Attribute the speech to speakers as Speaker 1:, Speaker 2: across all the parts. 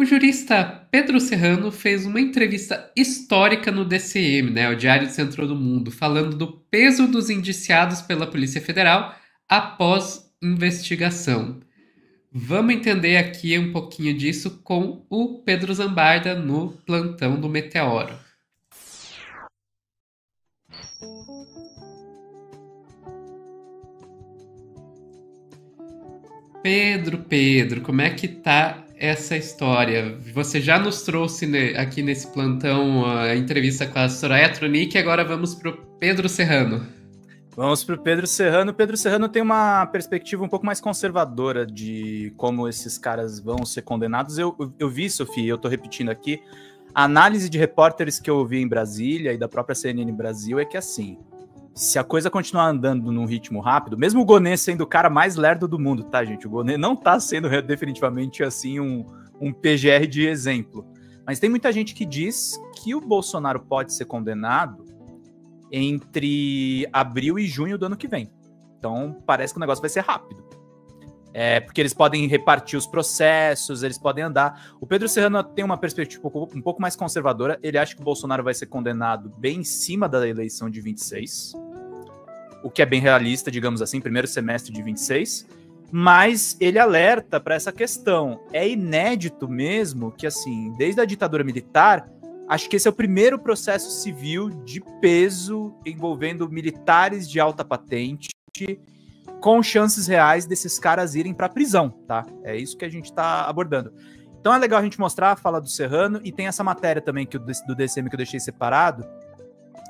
Speaker 1: O jurista Pedro Serrano fez uma entrevista histórica no DCM, né, o Diário do Centro do Mundo, falando do peso dos indiciados pela Polícia Federal após investigação. Vamos entender aqui um pouquinho disso com o Pedro Zambarda no plantão do Meteoro. Pedro, Pedro, como é que tá essa história? Você já nos trouxe ne, aqui nesse plantão ah, a entrevista com a Soraya Tronic, agora vamos para o Pedro Serrano. Vamos para o Pedro Serrano. Pedro Serrano tem uma
Speaker 2: perspectiva um pouco mais conservadora de como esses caras vão ser condenados. Eu, eu vi, Sofia, eu estou repetindo aqui, a análise de repórteres que eu ouvi em Brasília e da própria CNN Brasil é que, é assim, se a coisa continuar andando num ritmo rápido, mesmo o Goné sendo o cara mais lerdo do mundo, tá, gente? O Goné não tá sendo definitivamente assim um, um PGR de exemplo. Mas tem muita gente que diz que o Bolsonaro pode ser condenado entre abril e junho do ano que vem. Então parece que o negócio vai ser rápido. É, porque eles podem repartir os processos, eles podem andar. O Pedro Serrano tem uma perspectiva um pouco mais conservadora. Ele acha que o Bolsonaro vai ser condenado bem em cima da eleição de 26, o que é bem realista, digamos assim, primeiro semestre de 26. Mas ele alerta para essa questão. É inédito mesmo que, assim, desde a ditadura militar, acho que esse é o primeiro processo civil de peso envolvendo militares de alta patente com chances reais desses caras irem para prisão, tá? É isso que a gente está abordando. Então é legal a gente mostrar a fala do Serrano e tem essa matéria também que do DCM que eu deixei separado,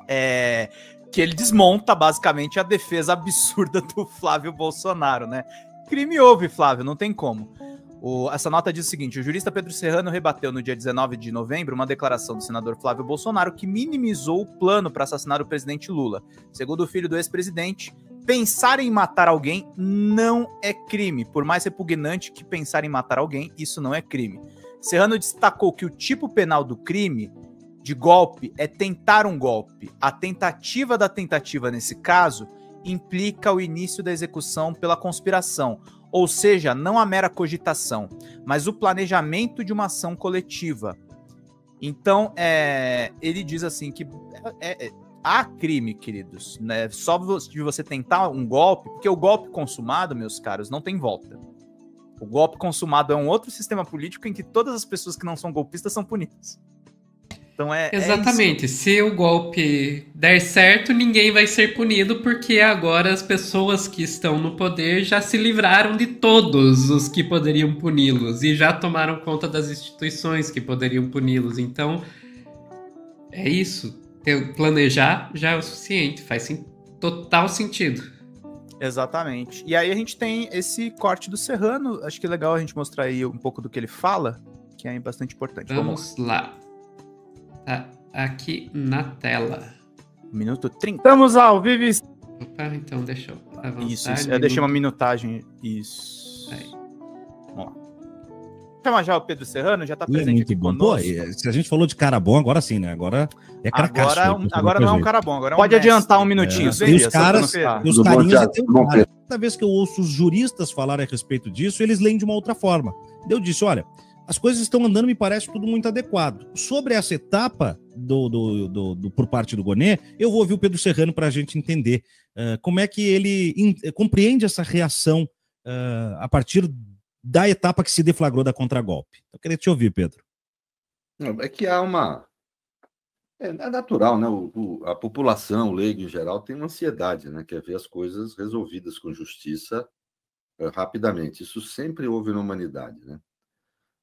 Speaker 2: é, que ele desmonta basicamente a defesa absurda do Flávio Bolsonaro, né? Crime houve, Flávio, não tem como. O, essa nota diz o seguinte: o jurista Pedro Serrano rebateu no dia 19 de novembro uma declaração do senador Flávio Bolsonaro que minimizou o plano para assassinar o presidente Lula. Segundo o filho do ex-presidente, Pensar em matar alguém não é crime. Por mais repugnante que pensar em matar alguém, isso não é crime. Serrano destacou que o tipo penal do crime de golpe é tentar um golpe. A tentativa da tentativa, nesse caso, implica o início da execução pela conspiração, ou seja, não a mera cogitação, mas o planejamento de uma ação coletiva. Então, é, ele diz assim que é, é, há crime, queridos. Né? Só de você tentar um golpe, porque o golpe consumado, meus caros, não tem volta. O golpe consumado é um outro sistema político em que todas as pessoas que não são golpistas são punidas.
Speaker 1: Então é. é Exatamente. É Se o golpe der certo, ninguém vai ser punido, porque agora as pessoas que estão no poder já se livraram de todos os que poderiam puni-los e já tomaram conta das instituições que poderiam puni-los. Então. É isso planejar já é o suficiente, faz sim, total sentido. Exatamente. E aí a
Speaker 2: gente tem esse corte do Serrano, acho que é legal a gente mostrar aí um pouco do que ele fala, que é
Speaker 1: bastante importante. Vamos, Vamos lá. Tá aqui na tela.
Speaker 2: Minuto 30. Estamos ao vivo. Opa, então deixa eu avançar. Isso, isso. eu é, deixei uma minutagem. Isso. Aí. Vamos lá. Chama já o Pedro Serrano, já está
Speaker 3: é presente é muito bom. Pô, se a gente falou de cara bom, agora sim, né? Agora é cara Agora, é né? um, agora não é um cara bom, agora é um Pode mestre. adiantar um é. minutinho. É. os caras, os carinhos
Speaker 2: Cada vez que eu ouço
Speaker 3: os juristas falarem a respeito disso, eles leem de uma outra forma. Eu disse, olha, as coisas estão andando, me parece tudo muito adequado. Sobre essa etapa do, do, do, do por parte do Gonet, eu vou ouvir o Pedro Serrano para a gente entender uh, como é que ele in, eh, compreende essa reação uh, a partir da etapa que se deflagrou da contragolpe. Eu queria te ouvir, Pedro. É que há uma. É, é, natural, né? O, o, a população, o leigo em geral, tem uma ansiedade, né? Quer ver as coisas resolvidas com justiça é, rapidamente. Isso sempre houve na humanidade, né?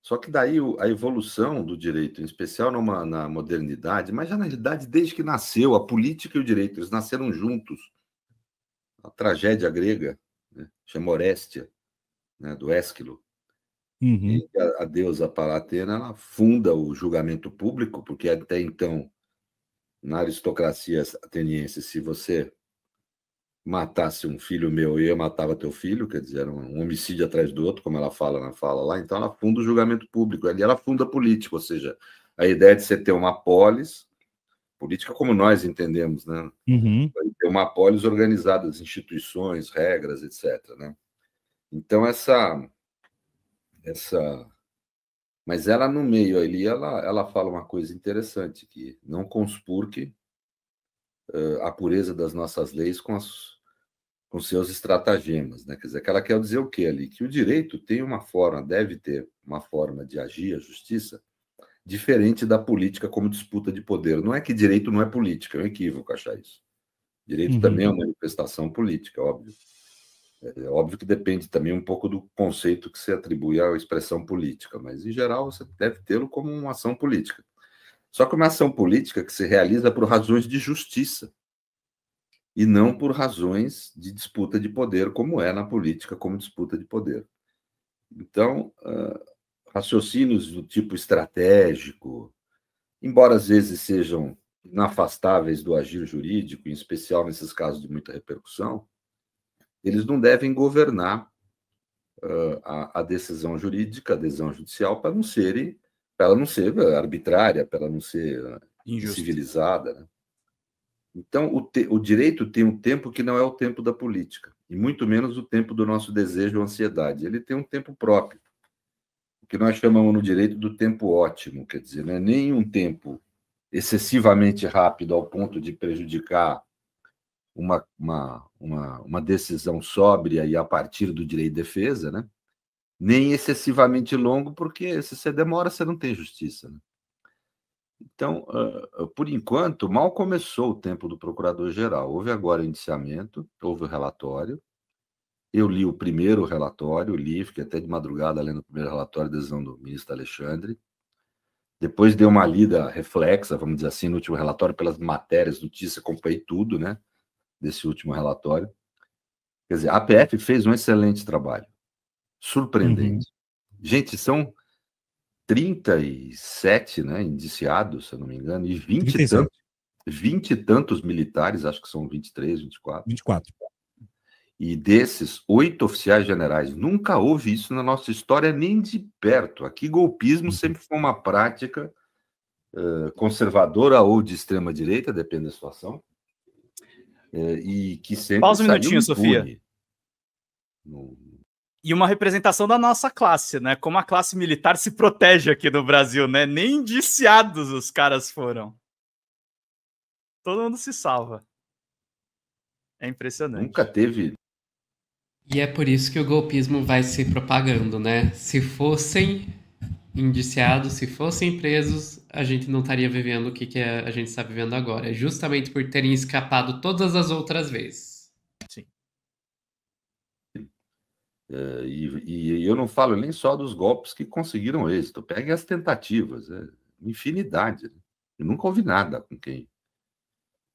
Speaker 3: Só que daí o, a evolução do direito, em especial numa, na modernidade, mas já na realidade desde que nasceu a política e o direito, eles nasceram juntos. A tragédia grega, né? chama Orestia, né, do Ésquilo. Uhum. A, a, deusa Palatena ela funda o julgamento público, porque até então, na aristocracia ateniense, se você matasse um filho meu e eu matava teu filho, quer dizer, era um homicídio atrás do outro, como ela fala na fala lá, então ela funda o julgamento público, ali ela funda a política, ou seja, a ideia de você ter uma polis, política como nós entendemos, né? Uhum. Ter uma polis organizada, as instituições, regras, etc. Né? Então, essa. essa Mas ela, no meio ali, ela, ela fala uma coisa interessante: que não conspurque uh, a pureza das nossas leis com, as, com seus estratagemas. Né? Quer dizer, que ela quer dizer o quê ali? Que o direito tem uma forma, deve ter uma forma de agir a justiça diferente da política como disputa de poder. Não é que direito não é política, é um equívoco achar isso. Direito uhum. também é uma manifestação política, óbvio. É, é óbvio que depende também um pouco do conceito que se atribui à expressão política, mas em geral você deve tê-lo como uma ação política. Só que uma ação política que se realiza por razões de justiça e não por razões de disputa de poder, como é na política, como disputa de poder. Então, uh, raciocínios do tipo estratégico, embora às vezes sejam inafastáveis do agir jurídico, em especial nesses casos de muita repercussão, eles não devem governar uh, a, a, decisão jurídica, a decisão judicial, para não serem, para ela não ser ah, arbitrária, para ela não ser ah, Injusta. civilizada. Né? Então, o, te, o direito tem um tempo que não é o tempo da política, e muito menos o tempo do nosso desejo ou ansiedade. Ele tem um tempo próprio, o que nós chamamos no direito do tempo ótimo, quer dizer, não é nem um tempo excessivamente rápido ao ponto de prejudicar uma, uma, uma, uma decisão sóbria e a partir do direito de defesa, né? nem excessivamente longo, porque se você demora, você não tem justiça. Né? Então, uh, por enquanto, mal começou o tempo do procurador-geral. Houve agora o indiciamento, houve o relatório. Eu li o primeiro relatório, li, fiquei até de madrugada lendo o primeiro relatório a decisão do ministro Alexandre. Depois dei uma lida reflexa, vamos dizer assim, no último relatório, pelas matérias, notícias, acompanhei tudo, né? desse último relatório. Quer dizer, a APF fez um excelente trabalho, surpreendente. Uhum. Gente, são 37 né, indiciados, se eu não me engano, e 20 e, tantos, 20 tantos militares, acho que são 23, 24. 24. E desses, oito oficiais generais. Nunca houve isso na nossa história, nem de perto. Aqui, golpismo uhum. sempre foi uma prática uh, conservadora ou de extrema-direita, depende da situação é, e que sempre. Pausa um minutinho, Sofia.
Speaker 2: No... E uma representação da nossa classe, né? Como a classe militar se protege aqui no Brasil, né? Nem indiciados os caras foram. Todo mundo se salva. É impressionante.
Speaker 3: Nunca teve. E é por
Speaker 1: isso que o golpismo vai se propagando, né? Se fossem indiciados, se fossem presos, a gente não estaria vivendo o que, que é, a gente está vivendo agora, é justamente por terem escapado todas as outras vezes. Sim.
Speaker 3: É, e, e, eu não falo nem só dos golpes que conseguiram êxito, peguem as tentativas, é, infinidade. Né? Eu nunca ouvi nada com quem,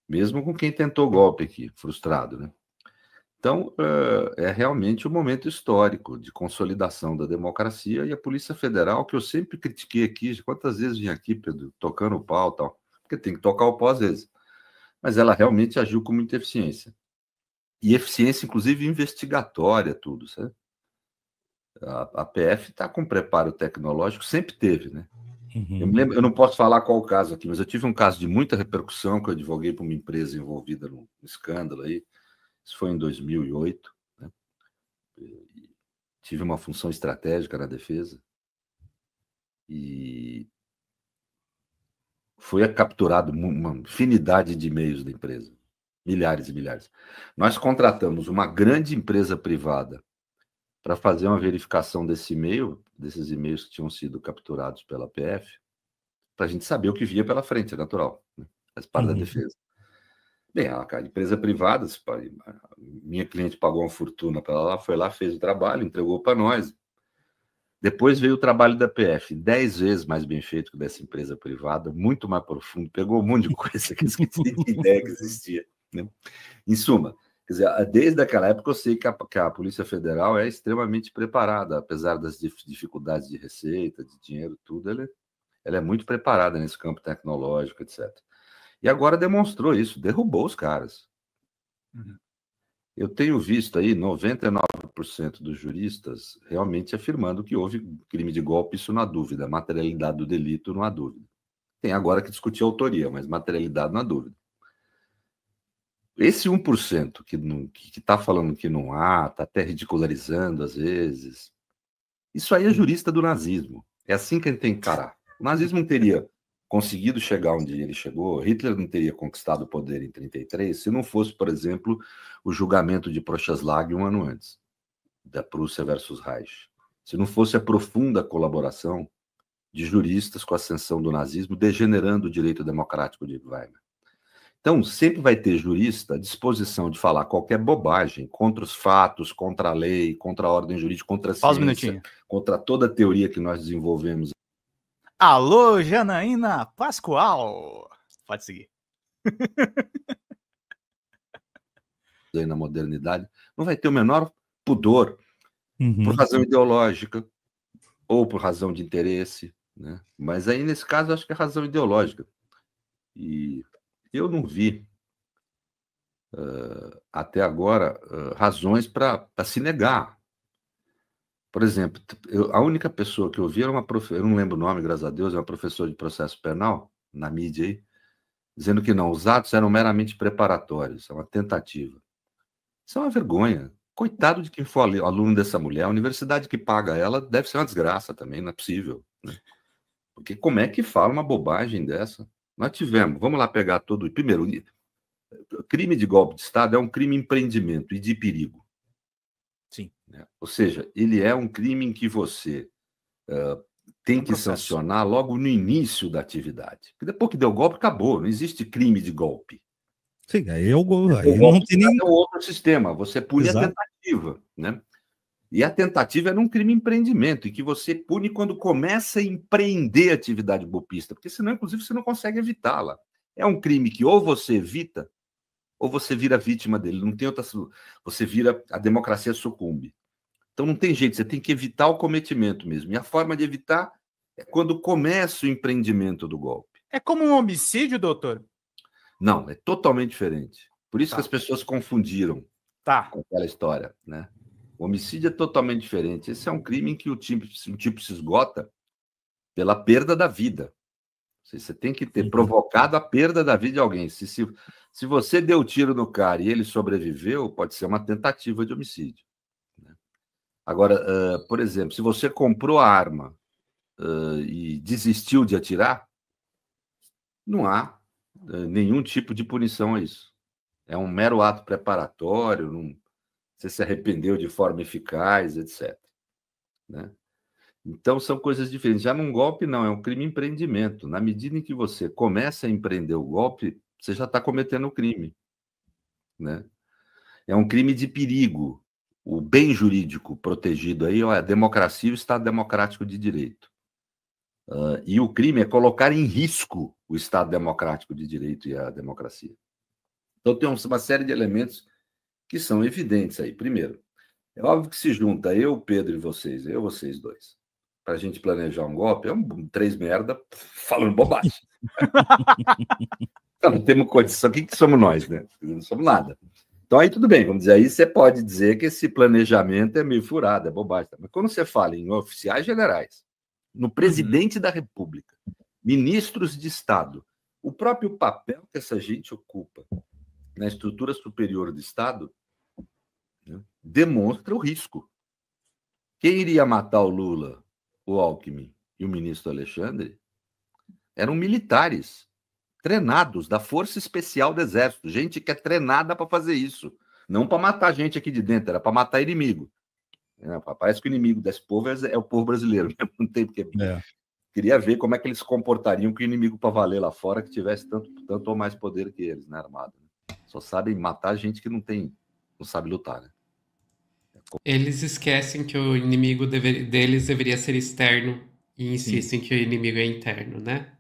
Speaker 3: mesmo com quem tentou golpe aqui, frustrado, né? Então, eh, é realmente um momento histórico de consolidação da democracia e a Polícia Federal, que eu sempre critiquei aqui, quantas vezes vim aqui, Pedro, tocando o pau tal, porque tem que tocar o pau às vezes. Mas ela realmente agiu com muita eficiência. E eficiência, inclusive, investigatória, tudo, sabe? A, a PF está com preparo tecnológico, sempre teve, né? Uhum. Eu, lembro, eu não posso falar qual o caso aqui, mas eu tive um caso de muita repercussão que eu advoguei para uma empresa envolvida num escândalo aí isso foi em 2008. Né? Tive uma função estratégica na defesa e foi capturado uma infinidade de e-mails da empresa, milhares e milhares. Nós contratamos uma grande empresa privada para fazer uma verificação desse e-mail, desses e-mails que tinham sido capturados pela PF, para a gente saber o que via pela frente, é natural, né? faz parte uhum. da defesa. Bem, a cara, empresa privada, minha cliente pagou uma fortuna para ela, foi lá, fez o trabalho, entregou para nós. Depois veio o trabalho da PF, dez vezes mais bem feito que dessa empresa privada, muito mais profundo, pegou um monte de coisa que eu ideia que existia. Né? Em suma, quer dizer, desde aquela época eu sei que a, que a Polícia Federal é extremamente preparada, apesar das dificuldades de receita, de dinheiro, tudo, ela, é, ela é muito preparada nesse campo tecnológico, etc. E agora demonstrou isso, derrubou os caras. Uhum. Eu tenho visto aí 99% dos juristas realmente afirmando que houve crime de golpe, isso não há dúvida. Materialidade do delito, não há dúvida. Tem agora que discutir autoria, mas materialidade não há dúvida. Esse 1% que está que tá falando que não há, está até ridicularizando às vezes, isso aí é jurista do nazismo. É assim que a gente tem que encarar. O nazismo não teria conseguido chegar onde ele chegou, Hitler não teria conquistado o poder em 1933 se não fosse, por exemplo, o julgamento de Prochaslag um ano antes, da Prússia versus Reich. Se não fosse a profunda colaboração de juristas com a ascensão do nazismo, degenerando o direito democrático de Weimar. Então, sempre vai ter jurista à disposição de falar qualquer bobagem contra os fatos, contra a lei, contra a ordem jurídica, contra a ciência, um contra toda a teoria que nós desenvolvemos
Speaker 2: Alô, Janaína Pascoal. Pode seguir.
Speaker 3: Aí na modernidade, não vai ter o menor pudor uhum. por razão ideológica ou por razão de interesse, né? Mas aí nesse caso acho que é razão ideológica. E eu não vi uh, até agora uh, razões para se negar por exemplo, eu, a única pessoa que eu vi era uma professora, eu não lembro o nome, graças a Deus, é uma professora de processo penal, na mídia aí, dizendo que não, os atos eram meramente preparatórios, é uma tentativa. Isso é uma vergonha. Coitado de quem for aluno dessa mulher, a universidade que paga ela deve ser uma desgraça também, não é possível. Né? Porque como é que fala uma bobagem dessa? Nós tivemos, vamos lá pegar todo. Primeiro, crime de golpe de Estado é um crime empreendimento e de perigo. Né? Ou seja, ele é um crime em que você uh, tem é que sancionar logo no início da atividade. Porque depois que deu golpe, acabou. Não existe crime de golpe. Sim, aí é eu, aí eu não tem é nem. É um outro sistema. Você pune Exato. a tentativa. Né? E a tentativa era um crime empreendimento, e que você pune quando começa a empreender a atividade golpista, porque senão, inclusive, você não consegue evitá-la. É um crime que ou você evita, ou você vira vítima dele. Não tem outra. Você vira. A democracia sucumbe. Então não tem jeito, você tem que evitar o cometimento mesmo. E a forma de evitar é quando começa o empreendimento do golpe. É como um homicídio, doutor? Não, é totalmente diferente. Por isso tá. que as pessoas confundiram tá. com aquela história, né? O homicídio é totalmente diferente. Esse é um crime em que o tipo, o tipo se esgota pela perda da vida. Você tem que ter provocado a perda da vida de alguém. Se, se, se você deu tiro no cara e ele sobreviveu, pode ser uma tentativa de homicídio. Agora, uh, por exemplo, se você comprou a arma uh, e desistiu de atirar, não há uh, nenhum tipo de punição a isso. É um mero ato preparatório, não, você se arrependeu de forma eficaz, etc. Né? Então, são coisas diferentes. Já num golpe, não, é um crime empreendimento. Na medida em que você começa a empreender o golpe, você já está cometendo o crime. Né? É um crime de perigo, o bem jurídico protegido aí é a democracia e o Estado democrático de direito. Uh, e o crime é colocar em risco o Estado democrático de direito e a democracia. Então, tem uma série de elementos que são evidentes aí. Primeiro, é óbvio que se junta eu, Pedro e vocês, eu, vocês dois, para a gente planejar um golpe, é um três merda falando bobagem. não, não temos condição, o que, que somos nós, né? Não somos nada. Então aí tudo bem, vamos dizer, aí você pode dizer que esse planejamento é meio furado, é bobagem. Mas quando você fala em oficiais generais, no uhum. presidente uhum. da República, ministros de Estado, o próprio papel que essa gente ocupa na estrutura superior do Estado né, demonstra o risco. Quem iria matar o Lula, o Alckmin e o ministro Alexandre eram militares treinados da Força Especial do Exército, gente que é treinada para fazer isso, não para matar gente aqui de dentro, era para matar inimigo. É, parece que o inimigo desse povo é, é o povo brasileiro, não tem porque. É. Queria ver como é que eles se comportariam com o inimigo para valer lá fora que tivesse tanto, tanto ou mais poder que eles, né, armado. Né? Só sabem matar gente que não tem, não sabe lutar, né?
Speaker 1: Eles esquecem que o inimigo deles deveria ser externo e insistem Sim. que o inimigo é interno, né?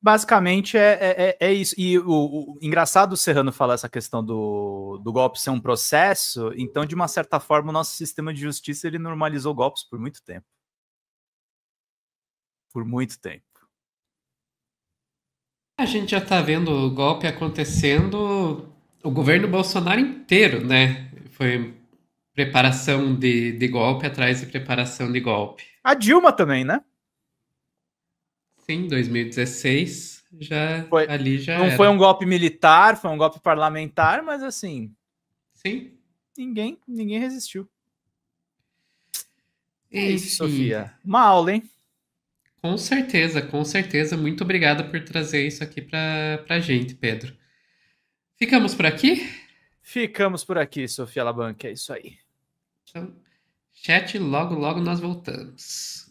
Speaker 2: basicamente é, é, é, é, isso. E o, o, engraçado o Serrano falar essa questão do, do golpe ser um processo, então, de uma certa forma, o nosso sistema de justiça ele normalizou golpes por muito tempo. Por muito tempo.
Speaker 1: A gente já está vendo o golpe acontecendo, o governo Bolsonaro inteiro, né? Foi preparação de, de golpe atrás de preparação de golpe. A Dilma também, né? Sim, 2016 já foi, ali já. Não era. foi um golpe militar, foi um golpe parlamentar, mas assim.
Speaker 2: Sim. Ninguém, ninguém resistiu.
Speaker 1: É isso, Sofia. Uma aula, hein? Com certeza, com certeza. Muito obrigada por trazer isso aqui para para gente, Pedro. Ficamos por aqui?
Speaker 2: Ficamos por aqui, Sofia Labanque. É isso aí. Então,
Speaker 1: chat, logo, logo nós voltamos.